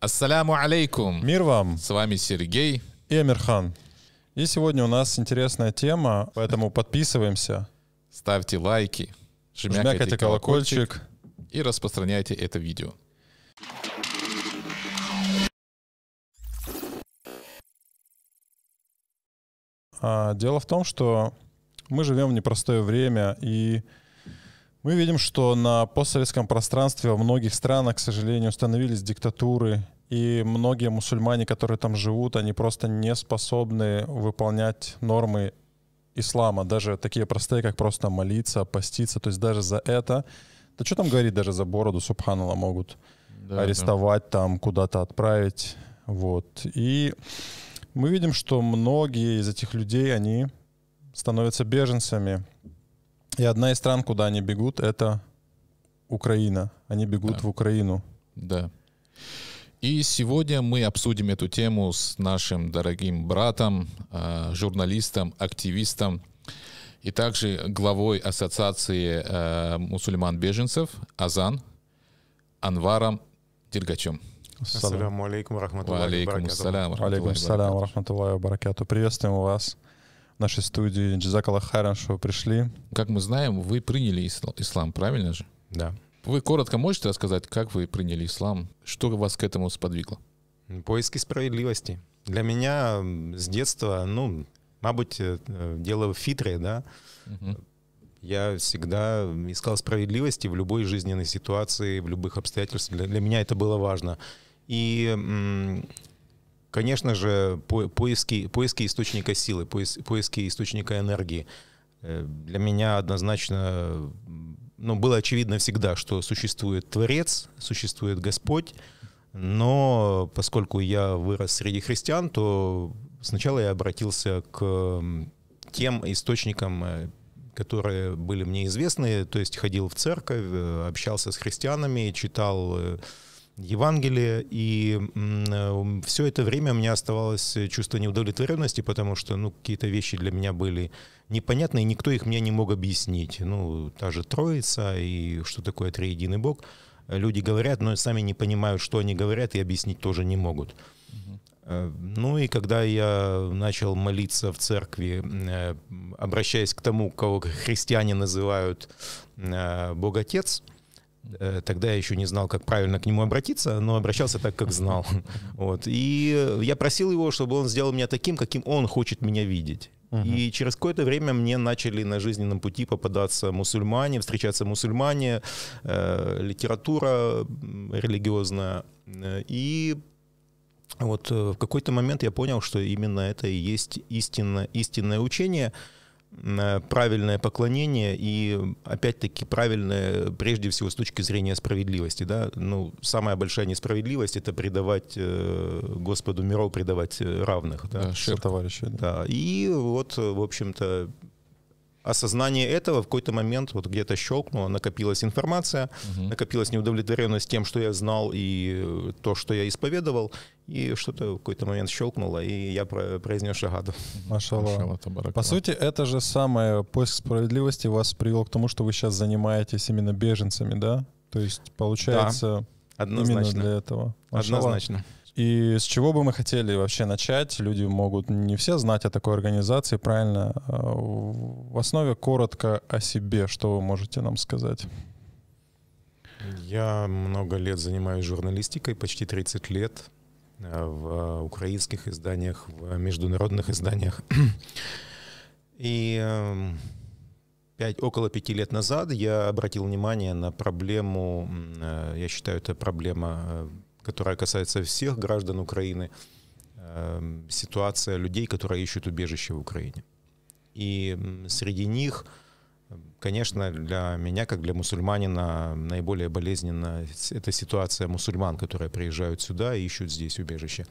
Ассаляму алейкум. Мир вам. С вами Сергей. И Амирхан. И сегодня у нас интересная тема, поэтому подписываемся. Ставьте лайки, жмякайте, жмякайте колокольчик, и распространяйте это видео. А, дело в том, что мы живем в непростое время, и мы видим, что на постсоветском пространстве во многих странах, к сожалению, установились диктатуры, и многие мусульмане, которые там живут, они просто не способны выполнять нормы ислама, даже такие простые, как просто молиться, поститься, то есть даже за это, да что там говорить, даже за бороду, субханала, могут да, арестовать, да. там куда-то отправить, вот. И мы видим, что многие из этих людей, они становятся беженцами, и одна из стран, куда они бегут, это Украина. Они бегут да. в Украину. Да. И сегодня мы обсудим эту тему с нашим дорогим братом, э, журналистом, активистом и также главой Ассоциации э, мусульман-беженцев Азан Анваром Дергачем. Ассаламу алейкум рахматуллахи Алейкум ассалям рахматуллахи баракату. Приветствуем вас нашей студии. Джизакала Хайран, что пришли. Как мы знаем, вы приняли ислам, правильно же? Да. Вы коротко можете рассказать, как вы приняли ислам? Что вас к этому сподвигло? Поиски справедливости. Для меня с детства, ну, может а быть, э, дело в фитре, да. Угу. Я всегда искал справедливости в любой жизненной ситуации, в любых обстоятельствах. Для, для меня это было важно. И Конечно же, по поиски, поиски источника силы, поис поиски источника энергии. Э, для меня однозначно ну, было очевидно всегда, что существует Творец, существует Господь, но поскольку я вырос среди христиан, то сначала я обратился к тем источникам, э, которые были мне известны, то есть ходил в церковь, э, общался с христианами, читал Евангелие, и э, все это время у меня оставалось э, чувство неудовлетворенности, потому что ну, какие-то вещи для меня были непонятны, и никто их мне не мог объяснить. Ну, та же Троица и что такое Триединый Бог. Люди говорят, но сами не понимают, что они говорят, и объяснить тоже не могут. Э, ну и когда я начал молиться в церкви, э, обращаясь к тому, кого христиане называют Бог Отец, Э, тогда я еще не знал, как правильно к нему обратиться, но обращался так, как знал. Вот. И я просил его, чтобы он сделал меня таким, каким он хочет меня видеть. Uh-huh. И через какое-то время мне начали на жизненном пути попадаться мусульмане, встречаться мусульмане, э, литература религиозная. Э, и вот э, в какой-то момент я понял, что именно это и есть истинно, истинное учение — правильное поклонение и, опять-таки, правильное, прежде всего, с точки зрения справедливости. Да? Ну, самая большая несправедливость — это предавать э, Господу миров, предавать э, равных. Да, да товарища. Да. да. И вот, в общем-то, осознание этого в какой-то момент вот где-то щелкнуло, накопилась информация, угу. накопилась неудовлетворенность тем, что я знал и э, то, что я исповедовал, и что-то в какой-то момент щелкнуло, и я произнес шагаду. Машалла. По сути, это же самое, поиск справедливости вас привел к тому, что вы сейчас занимаетесь именно беженцами, да? То есть, получается, да. Однозначно. именно для этого. Машалла. Однозначно. И с чего бы мы хотели вообще начать? Люди могут не все знать о такой организации, правильно? Э, в основе коротко о себе, что вы можете нам сказать? Я много лет занимаюсь журналистикой, почти 30 лет э, в украинских изданиях, в международных изданиях. И эм, пять, около пяти лет назад я обратил внимание на проблему, э, я считаю, это проблема которая касается всех граждан Украины, эм, ситуация людей, которые ищут убежище в Украине. И среди них, конечно, для меня, как для мусульманина, наиболее болезненно эта ситуация мусульман, которые приезжают сюда и ищут здесь убежище.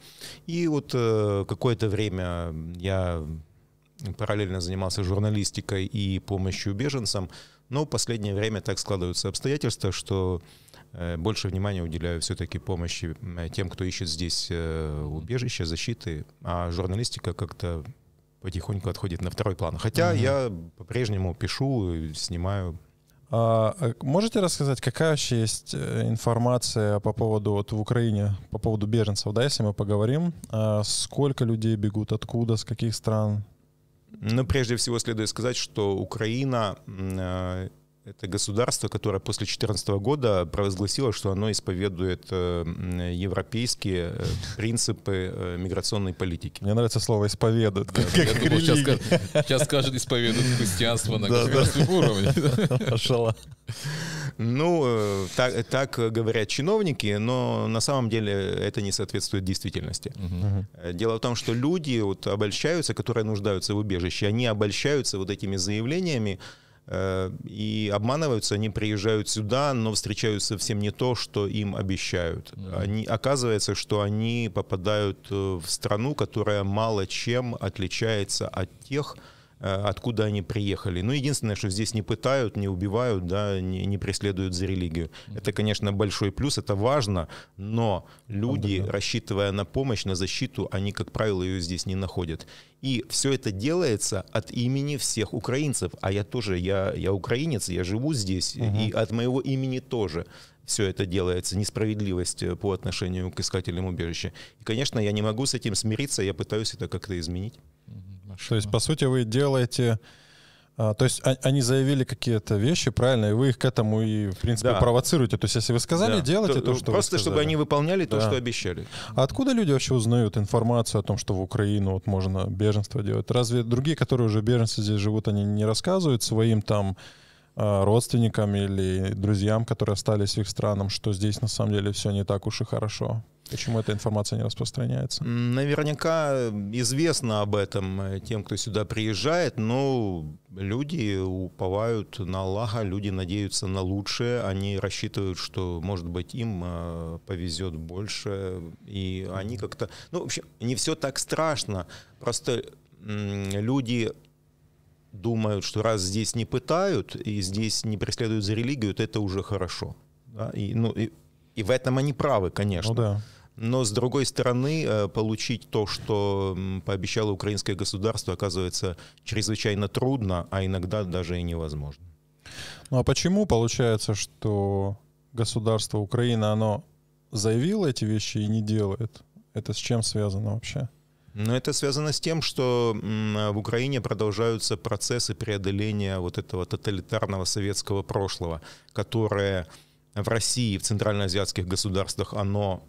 И вот э, какое-то время я параллельно занимался журналистикой и помощью беженцам, но в последнее время так складываются обстоятельства, что Э, больше внимания уделяю все-таки помощи тем, кто ищет здесь э, убежище, защиты, а журналистика как-то потихоньку отходит на второй план. Хотя угу. я по-прежнему пишу, снимаю. А, а можете рассказать, какая еще есть э, информация по поводу вот в Украине, по поводу беженцев, да, если мы поговорим, а сколько людей бегут, откуда, с каких стран? Ну, прежде всего следует сказать, что Украина это государство, которое после 2014 года провозгласило, что оно исповедует э, европейские э, принципы э, миграционной политики. Мне нравится слово «исповедует», да, как, как думал, сейчас, сейчас скажет «исповедует христианство на государственном уровне». Пошла. Ну, так, так говорят чиновники, но на самом деле это не соответствует действительности. Угу. Дело в том, что люди вот обольщаются, которые нуждаются в убежище, они обольщаются вот этими заявлениями, Э, и обманываются, они приезжают сюда, но встречают совсем не то, что им обещают. Они, оказывается, что они попадают э, в страну, которая мало чем отличается от тех, Э, откуда они приехали. Ну, единственное, что здесь не пытают, не убивают, да, не, не преследуют за религию. Это, конечно, большой плюс, это важно, но люди, рассчитывая на помощь, на защиту, они, как правило, ее здесь не находят. И все это делается от имени всех украинцев. А я тоже, я, я украинец, я живу здесь, угу. и от моего имени тоже все это делается, несправедливость э, по отношению к искателям убежища. И, конечно, я не могу с этим смириться, я пытаюсь это как-то изменить отношения. То есть, по сути, вы делаете... А, то есть а, они заявили какие-то вещи, правильно, и вы их к этому и, в принципе, да. провоцируете. То есть если вы сказали, да. делайте то, то, что Просто вы чтобы они выполняли да. то, что обещали. А откуда люди вообще узнают информацию о том, что в Украину вот можно беженство делать? Разве другие, которые уже беженцы здесь живут, они не рассказывают своим там Э, родственникам или друзьям, которые остались в их странам, что здесь на самом деле все не так уж и хорошо? Почему эта информация не распространяется? Наверняка э, известно об этом э, тем, кто сюда приезжает, но люди уповают на Аллаха, люди надеются на лучшее, они рассчитывают, что, может быть, им повезет больше, и они как-то... Ну, вообще, не все так страшно, просто люди думают, что раз здесь не пытают и здесь не преследуют за религию, то это уже хорошо. Да? И, ну, и, и в этом они правы, конечно. Ну, да. Но с другой стороны, э, получить то, что пообещало украинское государство, оказывается чрезвычайно трудно, а иногда даже и невозможно. Ну а почему получается, что государство Украина, оно заявило эти вещи и не делает? Это с чем связано вообще? Но это связано с тем, что в Украине продолжаются процессы преодоления вот этого тоталитарного советского прошлого, которое в России, в центральноазиатских государствах, оно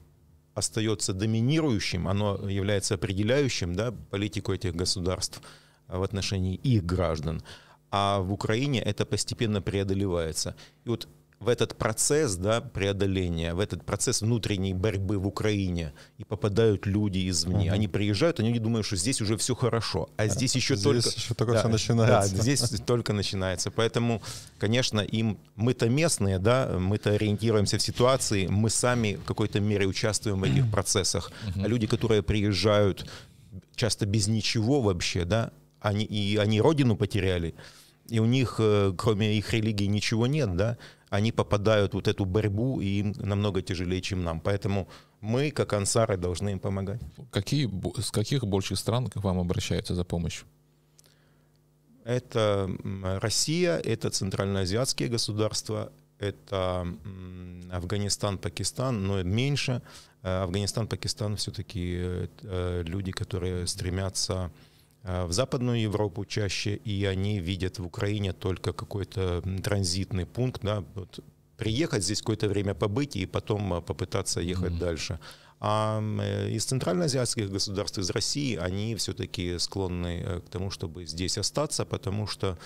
остается доминирующим, оно является определяющим да, политику этих государств в отношении их граждан. А в Украине это постепенно преодолевается. И вот в этот процесс да, преодоления, в этот процесс внутренней борьбы в Украине и попадают люди извне. Угу. Они приезжают, они думают, что здесь уже все хорошо, а здесь еще здесь только... Еще только да, все начинается. Да, здесь только начинается. Поэтому, конечно, им мы-то местные, да, мы-то ориентируемся в ситуации, мы сами в какой-то мере участвуем в этих процессах. А люди, которые приезжают часто без ничего вообще, да, они, и они родину потеряли, и у них, э, кроме их религии, ничего нет, да, они попадают в вот эту борьбу, и им намного тяжелее, чем нам. Поэтому мы, как ансары, должны им помогать. Какие, с каких больших стран к вам обращаются за помощью? Это Россия, это центральноазиатские государства, это Афганистан, Пакистан, но меньше. Э, Афганистан, Пакистан все-таки э, люди, которые стремятся Э, в Западную Европу чаще, и они видят в Украине только какой-то транзитный пункт, да, вот приехать здесь какое-то время побыть и потом э, попытаться ехать mm-hmm. дальше. А э, из центральноазиатских государств, из России, они все-таки склонны к тому, чтобы здесь остаться, потому что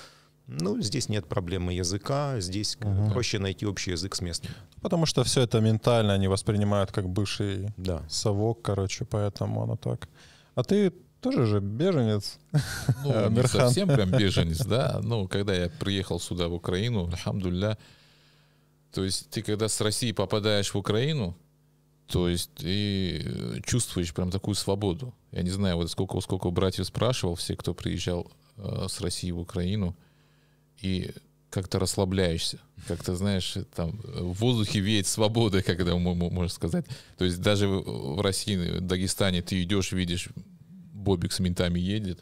ну, здесь нет проблемы языка, здесь угу. проще найти общий язык с местным. Потому что все это ментально они воспринимают как бывший да. совок, короче, поэтому оно так. А ты тоже же беженец. Ну, не совсем прям беженец, да. Ну, когда я приехал сюда, в Украину, альхамдулля, то есть ты когда с России попадаешь в Украину, то есть ты э, чувствуешь прям такую свободу. Я не знаю, вот сколько, сколько братьев спрашивал, все, кто приезжал э, с России в Украину, и как-то расслабляешься. Как-то, знаешь, там в воздухе веет свобода, когда можно сказать. То есть даже в России, в Дагестане ты идешь, видишь Бобик с ментами едет,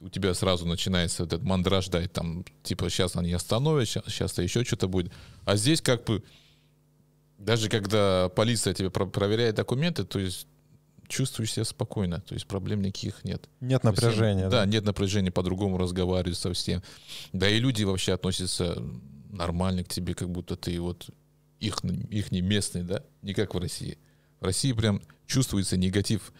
у тебя сразу начинается этот мандраж, да, и там, типа, сейчас они остановят, сейчас, сейчас еще что-то будет. А здесь как бы, даже когда полиция тебе про проверяет документы, то есть чувствуешь себя спокойно, то есть проблем никаких нет. Нет напряжения. Всем, да? да, нет напряжения, по-другому разговаривать со всем. Да и люди вообще относятся нормально к тебе, как будто ты вот их, их не местный, да, не как в России. В России прям чувствуется негатив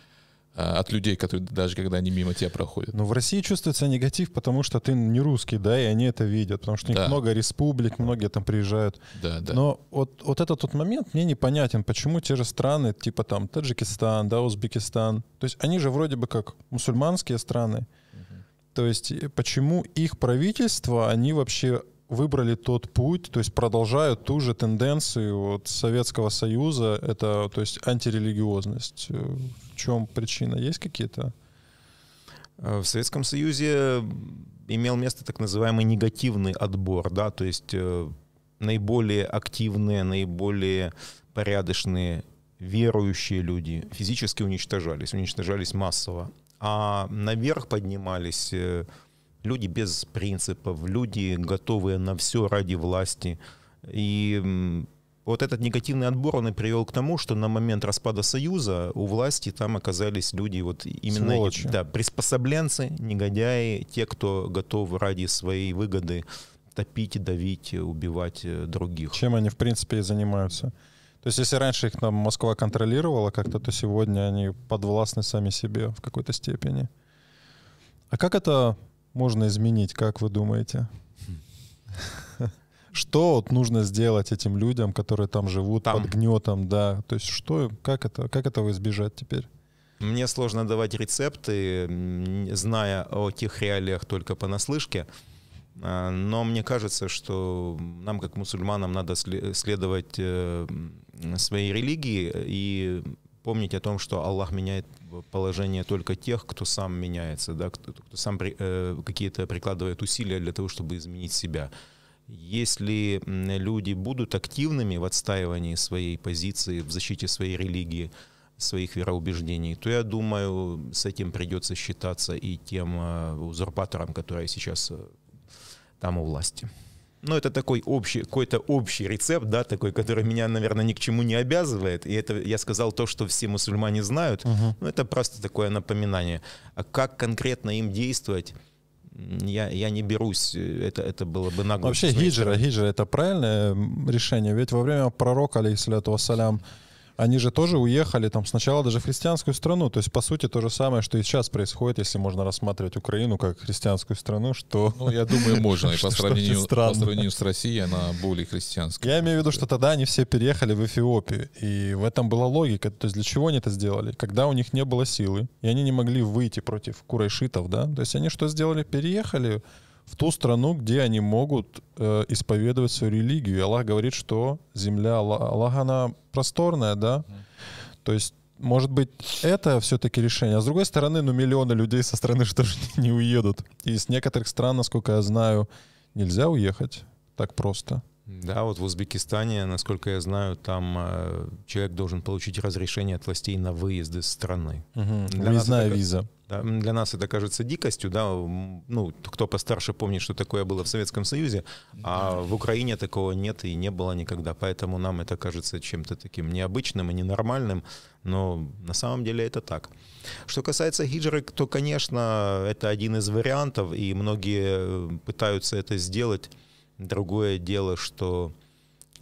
а, от людей, которые даже когда они мимо тебя проходят. Ну, в России чувствуется негатив, потому что ты не русский, да, и они это видят, потому что да. много республик, многие там приезжают. Да, да. Но вот, вот этот вот момент мне непонятен, почему те же страны, типа там Таджикистан, да, Узбекистан, то есть они же вроде бы как мусульманские страны, угу. то есть э, почему их правительство, они вообще выбрали тот путь, то есть продолжают ту же тенденцию от Советского Союза, это то есть антирелигиозность э, в чем причина? Есть какие-то? Э, в Советском Союзе имел место так называемый негативный отбор, да, то есть э, наиболее активные, наиболее порядочные, верующие люди физически уничтожались, уничтожались массово. А наверх поднимались э, люди без принципов, люди готовые на все ради власти. И вот этот негативный отбор, он и привел к тому, что на момент распада Союза у власти там оказались люди, вот именно Сволочи. да, приспособленцы, негодяи, те, кто готов ради своей выгоды топить, давить, убивать э, других. Чем они, в принципе, и занимаются. То есть, если раньше их там Москва контролировала как-то, то сегодня они подвластны сами себе в какой-то степени. А как это можно изменить, как вы думаете? Что вот нужно сделать этим людям, которые там живут там. под гнетом, да? То есть что, как, это, как этого избежать теперь? Мне сложно давать рецепты, зная о тех реалиях только понаслышке. А, но мне кажется, что нам, как мусульманам, надо следовать э, своей религии и помнить о том, что Аллах меняет положение только тех, кто сам меняется, да, кто, кто сам при, э, какие-то прикладывает усилия для того, чтобы изменить себя. Если люди будут активными в отстаивании своей позиции, в защите своей религии, своих вероубеждений, то я думаю, с этим придется считаться и тем а, узурпатором, который сейчас э, там у власти. Но ну, это такой общий, какой-то общий рецепт, да, такой, который меня, наверное, ни к чему не обязывает. И это я сказал то, что все мусульмане знают. Угу. Ну, Но это просто такое напоминание. А как конкретно им действовать? я, я не берусь, э, это, это было бы нагло. Вообще гиджра гиджра это правильное решение? Ведь во время пророка, алейхиссалату вассалям, они же тоже уехали там сначала даже в христианскую страну. То есть, по сути, то же самое, что и сейчас происходит, если можно рассматривать Украину как христианскую страну, что... Ну, я думаю, можно. И по сравнению, по сравнению с Россией она более христианская. Я имею в виду, что тогда они все переехали в Эфиопию. И в этом была логика. То есть, для чего они это сделали? Когда у них не было силы, и они не могли выйти против курайшитов, да? То есть, они что сделали? Переехали в ту страну, где они могут э, исповедовать свою религию. И Аллах говорит, что земля Аллаха, Аллах, она просторная, да? То есть может быть, это все-таки решение. А с другой стороны, ну, миллионы людей со стороны что же не уедут. И с некоторых стран, насколько я знаю, нельзя уехать так просто. Да, вот в Узбекистане, насколько я знаю, там э, человек должен получить разрешение от властей на выезд из страны. Угу. Для Визная виза. Да, для нас это кажется дикостью, да. Ну, кто постарше помнит, что такое было в Советском Союзе, а в Украине такого нет и не было никогда. Поэтому нам это кажется чем-то таким необычным и ненормальным, но на самом деле это так. Что касается хиджры, то, конечно, это один из вариантов, и многие э, пытаются это сделать Другое дело, что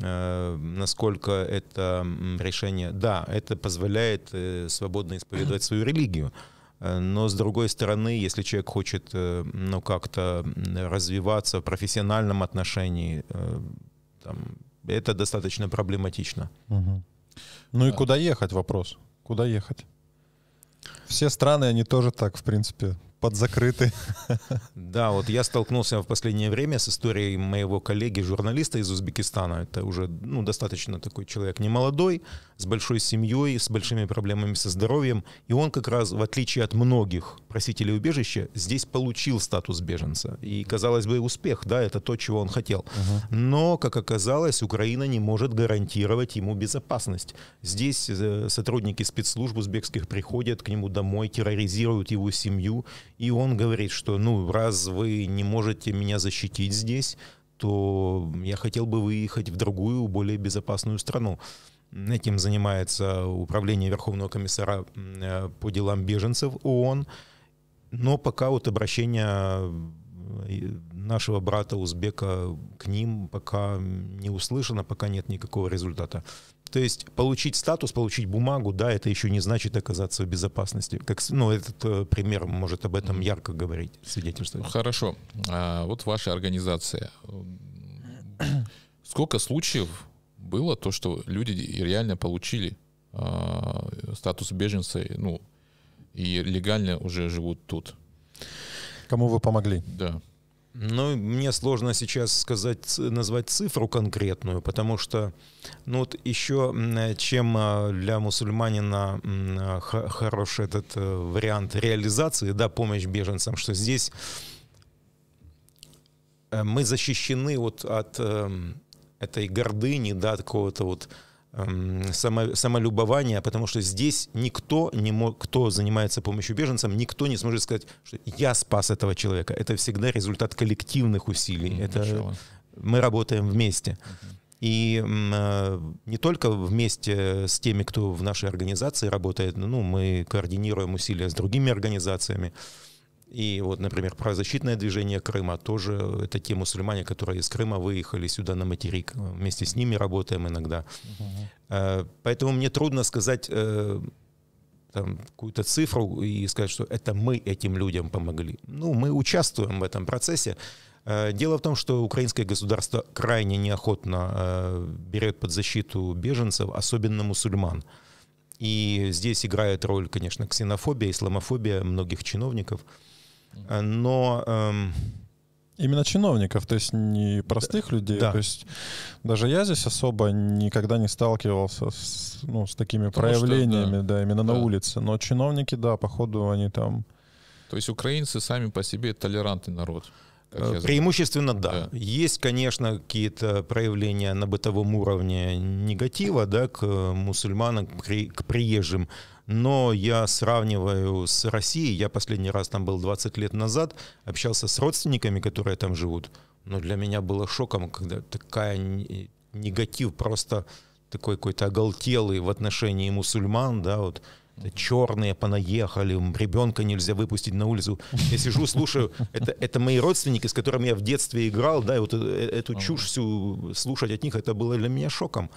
э, насколько это решение... Да, это позволяет э, свободно исповедовать свою религию, э, но с другой стороны, если человек хочет ну, как-то развиваться в профессиональном отношении, там, это достаточно проблематично. Угу. Ну и куда ехать вопрос? Куда ехать? Все страны, они тоже так, в принципе, подзакрыты. Да, вот я столкнулся в последнее время с историей моего коллеги-журналиста из Узбекистана. Это уже ну, достаточно такой человек не молодой, с большой семьей, с большими проблемами со здоровьем, и он как раз, в отличие от многих просителей убежища, здесь получил статус беженца. И, казалось бы, успех, да, это то, чего он хотел. Угу. Но, как оказалось, Украина не может гарантировать ему безопасность. Здесь э, сотрудники спецслужб узбекских приходят к нему домой, терроризируют его семью, и он говорит, что, ну, раз вы не можете меня защитить здесь, то я хотел бы выехать в другую, более безопасную страну. Этим занимается Управление Верховного комиссара по делам беженцев ООН. Но пока вот обращение э, нашего брата узбека к ним пока не услышано, пока нет никакого результата. То есть получить статус, получить бумагу, да, это еще не значит оказаться в безопасности. Как, ну, этот э, пример может об этом ярко говорить, свидетельствовать. Хорошо. А вот ваша организация. Сколько случаев было то, что люди реально получили э, статус беженца, ну, и легально уже живут тут. Кому вы помогли? Да. Ну, мне сложно сейчас сказать, назвать цифру конкретную, потому что, ну вот еще чем а, для мусульманина а, хорош этот э, вариант реализации, да, помощь беженцам, что здесь э, мы защищены вот от эм, этой гордыни, да, какого-то вот эм, само, самолюбования, потому что здесь никто, не мог, кто занимается помощью беженцам, никто не сможет сказать, что я спас этого человека. Это всегда результат коллективных усилий. Это мы работаем вместе. И э, не только вместе с теми, кто в нашей организации работает, ну, мы координируем усилия с другими организациями. И вот, например, правозащитное движение Крыма тоже э, это те мусульмане, которые из Крыма выехали сюда на материк. Э, вместе с ними работаем иногда. Угу. Поэтому мне трудно сказать там, какую-то цифру и сказать, что это мы этим людям помогли. Ну, мы участвуем в этом процессе. Дело в том, что украинское государство крайне неохотно берет под защиту беженцев, особенно мусульман. И здесь играет роль, конечно, ксенофобия, исламофобия многих чиновников – Э, но... Эм... Именно чиновников, то есть не простых да, людей. Да. То есть даже я здесь особо никогда не сталкивался с, ну, с такими Потому проявлениями, что, да. да, именно да. на улице. Но чиновники, да, походу они там... То есть украинцы сами по себе толерантный народ. Э, преимущественно да. да. Есть, конечно, какие-то проявления на бытовом уровне негатива да, к э, мусульманам, к приезжим но я сравниваю с Россией, я последний раз там был 20 лет назад, общался с родственниками, которые там живут, но для меня было шоком, когда такая негатив просто такой какой-то оголтелый в отношении мусульман, да, вот черные понаехали, ребенка нельзя выпустить на улицу. Я сижу, слушаю, это, это мои родственники, с которыми я в детстве играл, да, и вот э, эту чушь всю слушать от них, это было для меня шоком.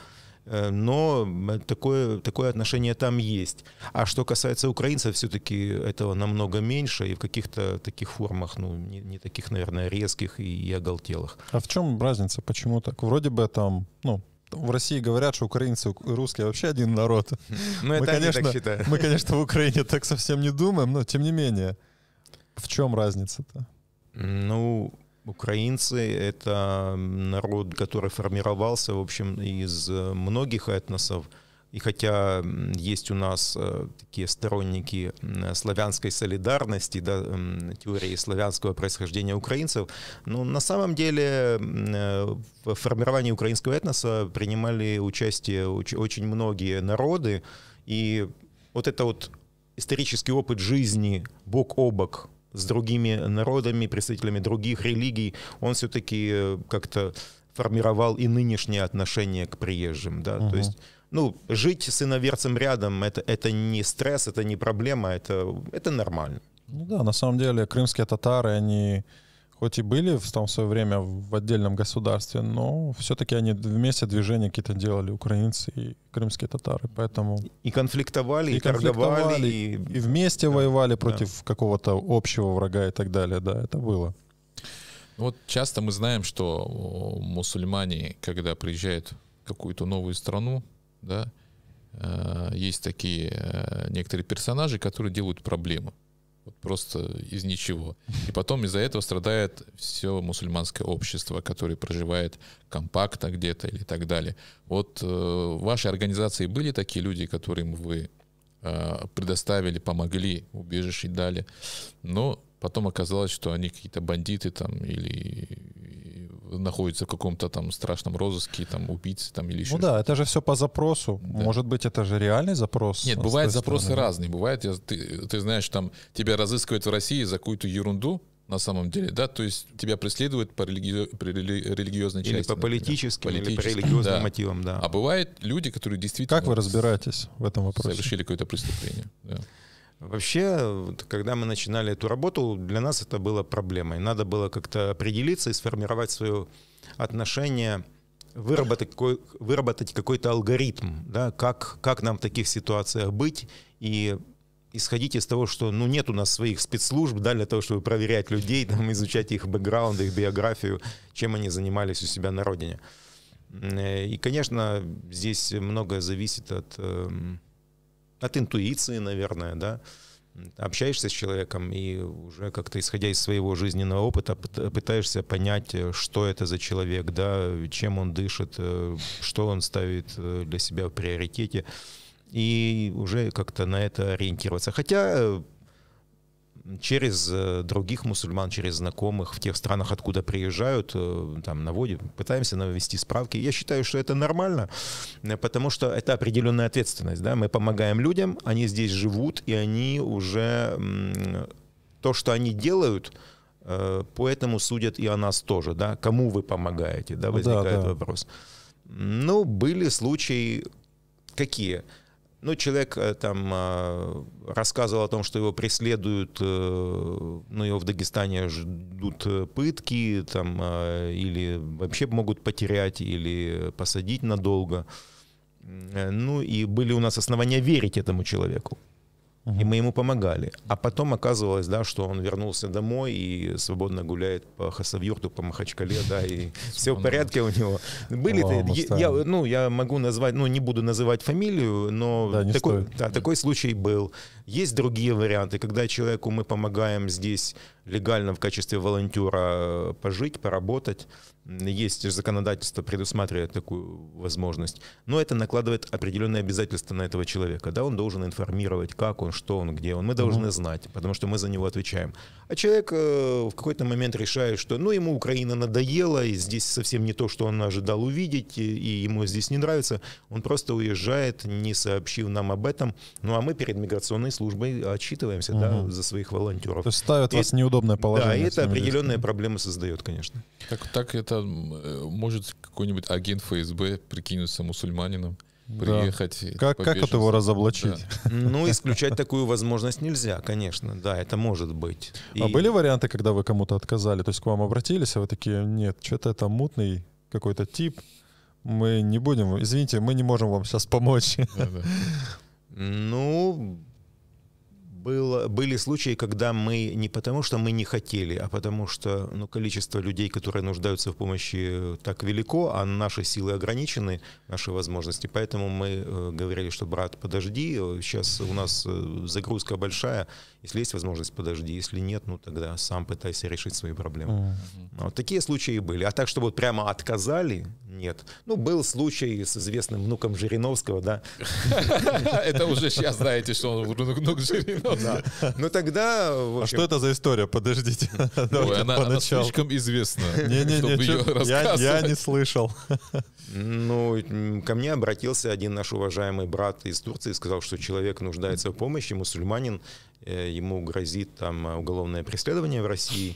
Э, но э, такое, такое отношение там есть. А что касается украинцев, все-таки этого намного меньше и в каких-то таких формах, ну, не, не таких, наверное, резких и, и оголтелых. А в чем разница? Почему так? Вроде бы там, ну, в России говорят, что украинцы и русские вообще один народ. Ну, это мы, конечно, так считают. мы, конечно, в Украине так совсем не думаем, но тем не менее. В чем разница-то? Ну, Украинцы — это народ, который формировался, в общем, из э, многих этносов. И хотя есть у нас э, такие сторонники славянской солидарности, да, теории славянского происхождения украинцев, но на самом деле э, в формировании украинского этноса принимали участие очень многие народы. И вот это вот исторический опыт жизни бок о бок с другими народами, представителями других религий, он все-таки э, как-то формировал и нынешнее отношение к приезжим, да, угу. то есть ну, жить с иноверцем рядом, это, это не стресс, это не проблема, это, это нормально. Ну да, на самом деле крымские татары, они хоть и были в том свое время в отдельном государстве, но все-таки они вместе движения какие-то делали, украинцы и крымские татары, поэтому... И конфликтовали, и, и конфликтовали, торговали, и... и вместе да, воевали против да. какого-то общего врага и так далее, да, это было. Вот часто мы знаем, что мусульмане, когда приезжают в какую-то новую страну, да, э, есть такие э, некоторые персонажи, которые делают проблемы. Вот просто из ничего. И потом из-за этого страдает все мусульманское общество, которое проживает компактно где-то или так далее. Вот э, вашей организации были такие люди, которым вы э, предоставили, помогли, убежище дали, но потом оказалось, что они какие-то бандиты там или находится в каком-то там страшном розыске, там убийцы там или еще. Ну да, это же все по запросу. Да. Может быть, это же реальный запрос. Нет, бывают запросы стороны. разные. Бывает, ты, ты знаешь, там тебя разыскивают в России за какую-то ерунду, на самом деле, да, то есть тебя преследуют по религи... религиозной или части. По политическим, политическим, или по религиозным да. мотивам, да. А бывают люди, которые действительно... Как вы разбираетесь в этом вопросе? Совершили какое-то преступление, да. Вообще, когда мы начинали эту работу, для нас это было проблемой. Надо было как-то определиться и сформировать свое отношение, выработать, какой, выработать какой-то алгоритм, да, как, как нам в таких ситуациях быть и исходить из того, что ну, нет у нас своих спецслужб да, для того, чтобы проверять людей, там, изучать их бэкграунд, их биографию, чем они занимались у себя на родине. Э, и, конечно, здесь многое зависит от, эм, от интуиции, наверное, да, общаешься с человеком и уже как-то исходя из своего жизненного опыта пытаешься понять, э, что это за человек, да, чем он дышит, э, что он ставит э, для себя в приоритете и уже как-то на это ориентироваться. Хотя через э, других мусульман, через знакомых в тех странах, откуда приезжают, э, там наводим, пытаемся навести справки. Я считаю, что это нормально, э, потому что это определенная ответственность. Да? Мы помогаем людям, они здесь живут, и они уже то, что они делают, поэтому судят и о нас тоже. Да? Кому вы помогаете? Да, возникает да, да. вопрос. Ну, были случаи какие? Ну, человек э, там э, рассказывал о том, что его преследуют, э, ну, его в Дагестане ждут пытки, там, или вообще могут потерять, или посадить надолго. Ну, и были у нас основания верить этому человеку. И мы ему помогали. А потом оказывалось, да, что он вернулся домой и свободно гуляет по Хасавюрту, по Махачкале, да, и все в порядке у него. Были, я, ну, я могу назвать, ну, не буду называть фамилию, но такой, да, такой случай был. Есть другие варианты, когда человеку мы помогаем здесь легально в качестве волонтера пожить, поработать есть законодательство, предусматривает такую возможность, но это накладывает определенные обязательства на этого человека. Да, он должен информировать, как он, что он, где он. Мы должны mm-hmm. знать, потому что мы за него отвечаем. А человек э, в какой-то момент решает, что ну ему Украина надоела, и здесь совсем не то, что он ожидал увидеть, и, и ему здесь не нравится. Он просто уезжает, не сообщив нам об этом. Ну а мы перед миграционной службой отчитываемся mm-hmm. да, за своих волонтеров. То есть ставят и, вас в неудобное положение. Да, и это определенные проблемы создает, конечно. Так, так это это может какой-нибудь агент ФСБ прикинуться мусульманином, приехать. Да. Как, побежать. как его разоблачить? Да. Ну, исключать такую возможность нельзя, конечно. Да, это может быть. А и... А были варианты, когда вы кому-то отказали? То есть к вам обратились, а вы такие, нет, что-то это мутный какой-то тип, мы не будем, извините, мы не можем вам сейчас помочь. Ну, был, были случаи, когда мы не потому, что мы не хотели, а потому что ну, количество людей, которые нуждаются в помощи, э, так велико, а наши силы ограничены, наши возможности. Поэтому мы э, говорили, что брат, подожди, э, сейчас у нас загрузка большая, если есть возможность, подожди. Если нет, ну тогда сам пытайся решить свои проблемы. Mm-hmm. Вот такие случаи были. А так, чтобы вот прямо отказали, нет. Ну, был случай с известным внуком Жириновского, да. Это уже сейчас знаете, что он внук Жириновского. Ну тогда... А что это за история? Подождите. Она слишком известна. Не-не-не, я не слышал. Ну, ко мне обратился один наш уважаемый брат из Турции сказал, что человек нуждается в помощи, мусульманин, Э, ему грозит там уголовное преследование в России,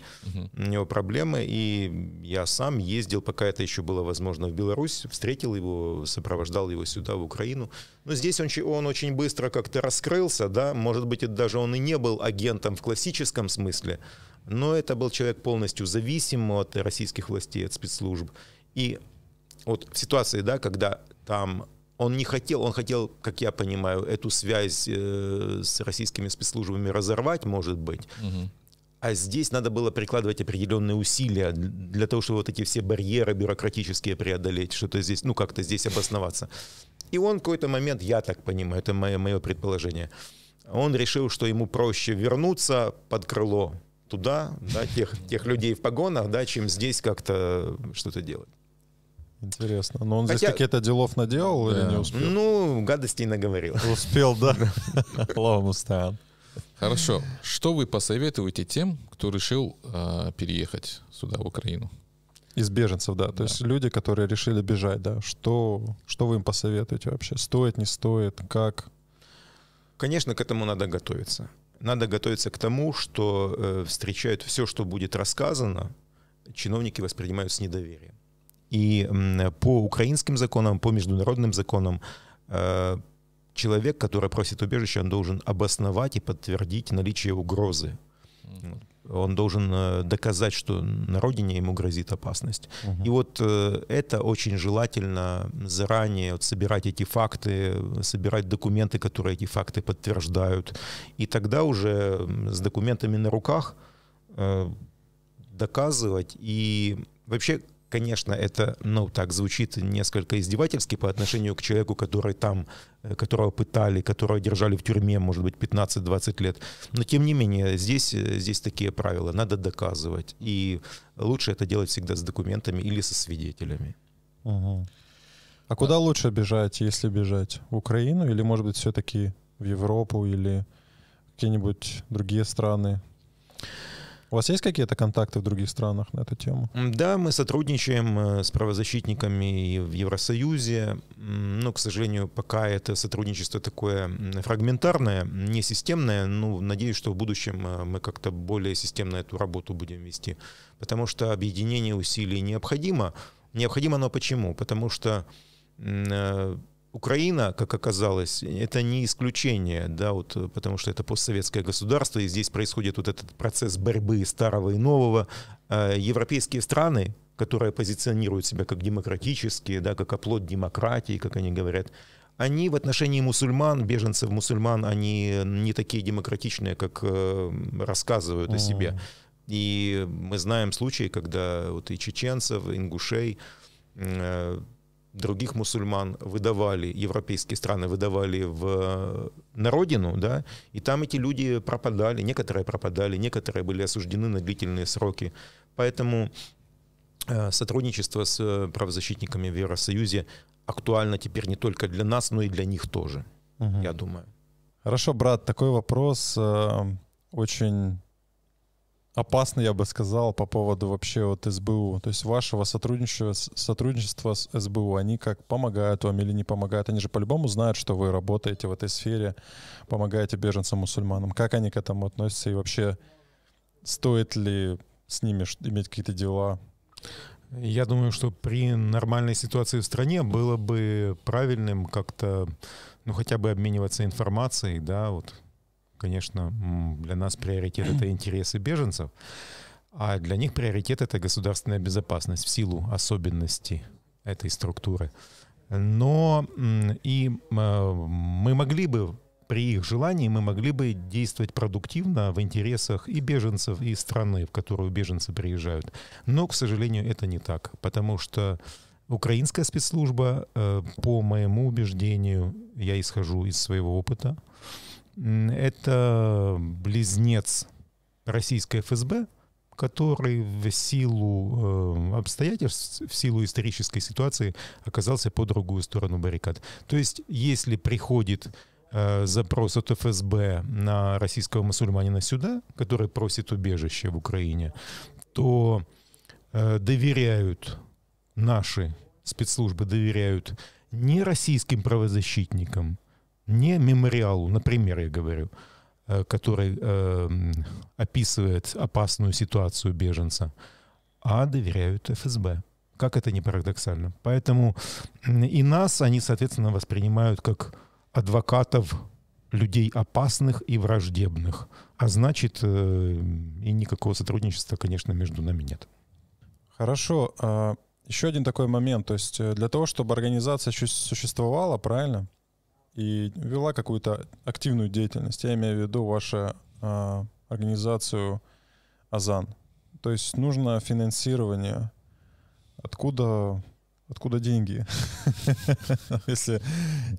у него проблемы, и я сам ездил, пока это еще было возможно, в Беларусь, встретил его, сопровождал его сюда, в Украину. Но здесь он, он очень быстро как-то раскрылся, да, может быть, это даже он и не был агентом в классическом смысле, но это был человек полностью зависим от российских властей, от спецслужб. И вот в ситуации, да, когда там он не хотел, он хотел, как я понимаю, эту связь э, с российскими спецслужбами разорвать, может быть. Угу. А здесь надо было прикладывать определенные усилия для того, чтобы вот эти все барьеры бюрократические преодолеть, что-то здесь, ну как-то здесь обосноваться. И он в какой-то момент, я так понимаю, это мое, мое предположение, он решил, что ему проще вернуться под крыло туда, да, тех, тех людей в погонах, да, чем здесь как-то что-то делать. Интересно. Но он Хотя... здесь какие-то делов наделал да. или не успел? Ну, гадостей наговорил. Успел, да. Лом устал. Хорошо. Что вы посоветуете тем, кто решил э, переехать сюда, в Украину? Из беженцев, да. да. То есть люди, которые решили бежать, да. Что, что вы им посоветуете вообще? Стоит, не стоит? Как? Конечно, к этому надо готовиться. Надо готовиться к тому, что э, встречают все, что будет рассказано, чиновники воспринимают с недоверием. И по украинским законам, по международным законам э, человек, который просит убежище, он должен обосновать и подтвердить наличие угрозы. Он должен э, доказать, что на родине ему грозит опасность. Угу. И вот э, это очень желательно заранее вот, собирать эти факты, собирать документы, которые эти факты подтверждают. И тогда уже с документами на руках доказывать. И вообще Конечно, это, ну, так звучит несколько издевательски по отношению к человеку, который там, э, которого пытали, которого держали в тюрьме, может быть, 15-20 лет. Но, тем не менее, здесь, э, здесь такие правила, надо доказывать. И лучше это делать всегда с документами или со свидетелями. Угу. А куда да. лучше бежать, если бежать? В Украину или, может быть, все-таки в Европу или какие-нибудь другие страны? У вас есть какие-то контакты в других странах на эту тему? Да, мы сотрудничаем э, с правозащитниками в Евросоюзе. Но, к сожалению, пока это сотрудничество такое фрагментарное, не системное. Ну, надеюсь, что в будущем э, мы как-то более системно эту работу будем вести. Потому что объединение усилий необходимо. Необходимо оно почему? Потому что э, Украина, как оказалось, это не исключение, да, вот, э, потому что это постсоветское государство, и здесь происходит вот этот процесс борьбы старого и нового. А, европейские страны, которые позиционируют себя как демократические, да, как оплот демократии, как они говорят, они в отношении мусульман, беженцев мусульман, они не такие демократичные, как э, рассказывают о себе. И мы знаем случаи, когда вот и чеченцев, и ингушей э, других мусульман выдавали, европейские страны выдавали в, э, на родину, да, и там эти люди пропадали, некоторые пропадали, некоторые были осуждены на длительные сроки. Поэтому э, сотрудничество с э, правозащитниками в Евросоюзе актуально теперь не только для нас, но и для них тоже, угу. я думаю. Хорошо, брат, такой вопрос очень опасно, я бы сказал, по поводу вообще вот СБУ. То есть вашего сотрудничества, сотрудничества с СБУ, они как помогают вам или не помогают? Они же по-любому знают, что вы работаете в этой сфере, помогаете беженцам-мусульманам. Как они к этому относятся и вообще стоит ли с ними иметь какие-то дела? Я думаю, что при нормальной ситуации в стране было бы правильным как-то, ну хотя бы обмениваться информацией, да, вот Конечно, для нас приоритет — это интересы беженцев, а для них приоритет — это государственная безопасность в силу особенностей этой структуры. Но и э, мы могли бы при их желании мы могли бы действовать продуктивно в интересах и беженцев, и страны, в которую беженцы приезжают. Но, к сожалению, это не так, потому что украинская спецслужба, э, по моему убеждению, я исхожу из своего опыта, это близнец российской ФСБ, который в силу э, обстоятельств, в силу исторической ситуации оказался по другую сторону баррикад. То есть, если приходит э, запрос от ФСБ на российского мусульманина сюда, который просит убежище в Украине, то э, доверяют наши спецслужбы, доверяют не российским правозащитникам, не мемориалу, например, я говорю, э, который э, описывает опасную ситуацию беженца, а доверяют ФСБ. Как это не парадоксально. Поэтому и нас они, соответственно, воспринимают как адвокатов людей опасных и враждебных. А значит, э, и никакого сотрудничества, конечно, между нами нет. Хорошо. А, Еще один такой момент. То есть э, для того, чтобы организация существовала, правильно, и вела какую-то активную деятельность. Я имею в виду вашу э, организацию Азан. То есть нужно финансирование. Откуда, откуда деньги? если,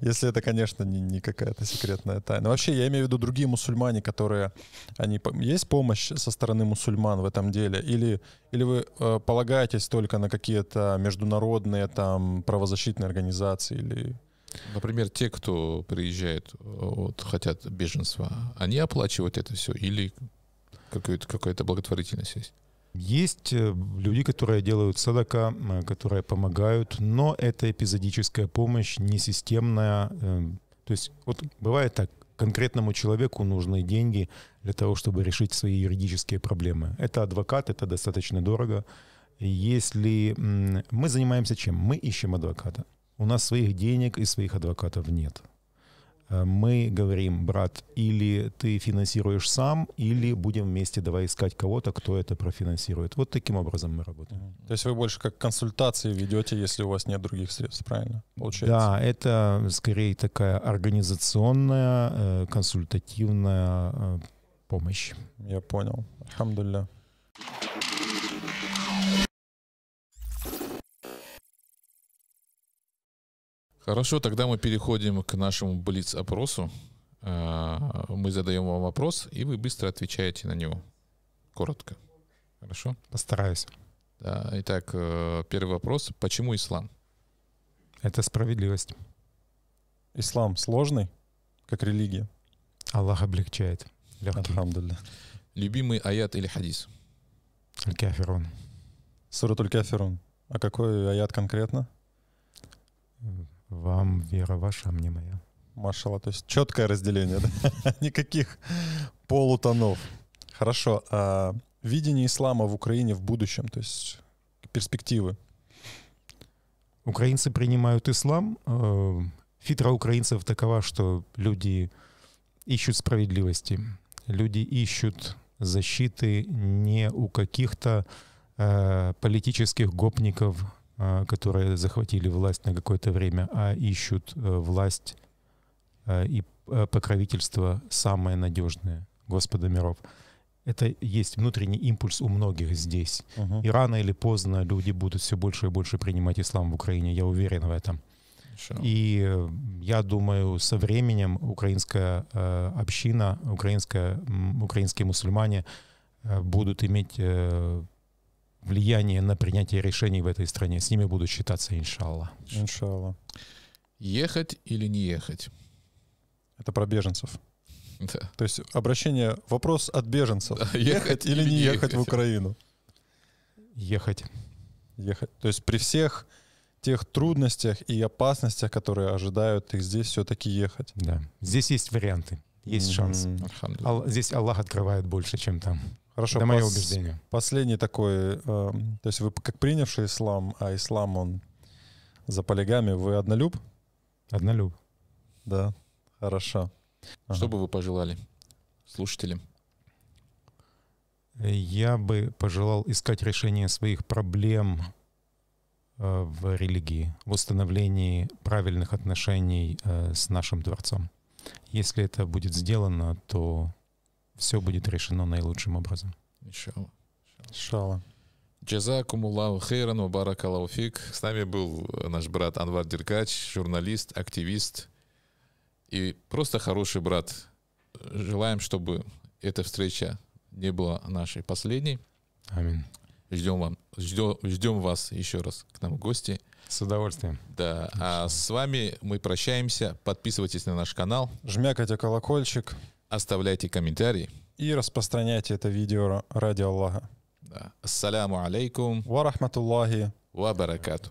если это, конечно, не, не какая-то секретная тайна. Вообще, я имею в виду другие мусульмане, которые... Они, есть помощь со стороны мусульман в этом деле? Или, или вы э, полагаетесь только на какие-то международные там правозащитные организации или Например, те, кто приезжает, э, вот, хотят беженства, они оплачивают это все или какая-то какая благотворительность есть? Есть э, люди, которые делают садака, э, которые помогают, но это эпизодическая помощь, не системная. То есть вот бывает так, конкретному человеку нужны деньги для того, чтобы решить свои юридические проблемы. Это адвокат, это достаточно дорого. Если мы занимаемся чем? Мы ищем адвоката. У нас своих денег и своих адвокатов нет. Э, мы говорим, брат, или ты финансируешь сам, или будем вместе давай искать кого-то, кто это профинансирует. Вот таким образом мы работаем. То есть вы больше как консультации ведете, если у вас нет других средств, правильно? Получается? Да, это скорее такая организационная, э, консультативная э, помощь. Я понял. Хамдулля. Хорошо, тогда мы переходим к нашему блиц-опросу. Э, мы задаем вам вопрос, и вы быстро отвечаете на него. Коротко. Хорошо? Постараюсь. Да, итак, э, первый вопрос. Почему ислам? Это справедливость. Ислам сложный, как религия. Аллах облегчает. Легкий. Любимый аят или хадис? Аль-Кафирун. Суратуль Кафирун. А какой аят конкретно? Вам вера ваша, а мне моя. Машала, то есть четкое разделение, да? Никаких полутонов. Хорошо. А видение ислама в Украине в будущем, то есть перспективы? Украинцы принимают ислам. Э, фитра украинцев такова, что люди ищут справедливости. Люди ищут защиты не у каких-то э, политических гопников, Э, которые захватили власть на какое-то время, а ищут э, власть э, и покровительство самое надежное Господа миров. Это есть внутренний импульс у многих здесь. Угу. И рано или поздно люди будут все больше и больше принимать ислам в Украине. Я уверен в этом. Sure. И я думаю, со временем украинская община, украинская, украинские мусульмане будут иметь влияние на принятие решений в этой стране. С ними буду считаться, иншалла. Иншалла. Ехать или не ехать? Это про беженцев. Да. То есть обращение, вопрос от беженцев. Да, ехать, ехать или не ехать, ехать в Украину? Ехать. Ехать. То есть при всех тех трудностях и опасностях, которые ожидают их здесь, все-таки ехать. Да. Здесь есть варианты, есть mm-hmm. шанс. здесь Аллах открывает больше, чем там. Хорошо, это мое убеждение. Последний такой, э, то есть вы как принявший ислам, а ислам он за полигами, вы однолюб? Однолюб. Да, хорошо. Ага. Что бы вы пожелали слушателям? Э, я бы пожелал искать решение своих проблем э, в религии, в установлении правильных отношений э, с нашим дворцом. Если это будет сделано, то все будет решено наилучшим образом. Иншалла. Иншалла. Джазакум Аллаху хейран, барак Аллауфик. С нами был э, наш брат Анвар Деркач, журналист, активист и просто хороший брат. Желаем, чтобы эта встреча не была нашей последней. Аминь. Ждем, вам, ждем, ждем вас еще раз к нам в гости. С удовольствием. Да. Конечно. А с вами мы прощаемся. Подписывайтесь на наш канал. Жмякайте колокольчик. Оставляйте комментарии. И распространяйте это видео ради Аллаха. Да. Ассаляму алейкум. Ва рахматуллахи. Ва баракату.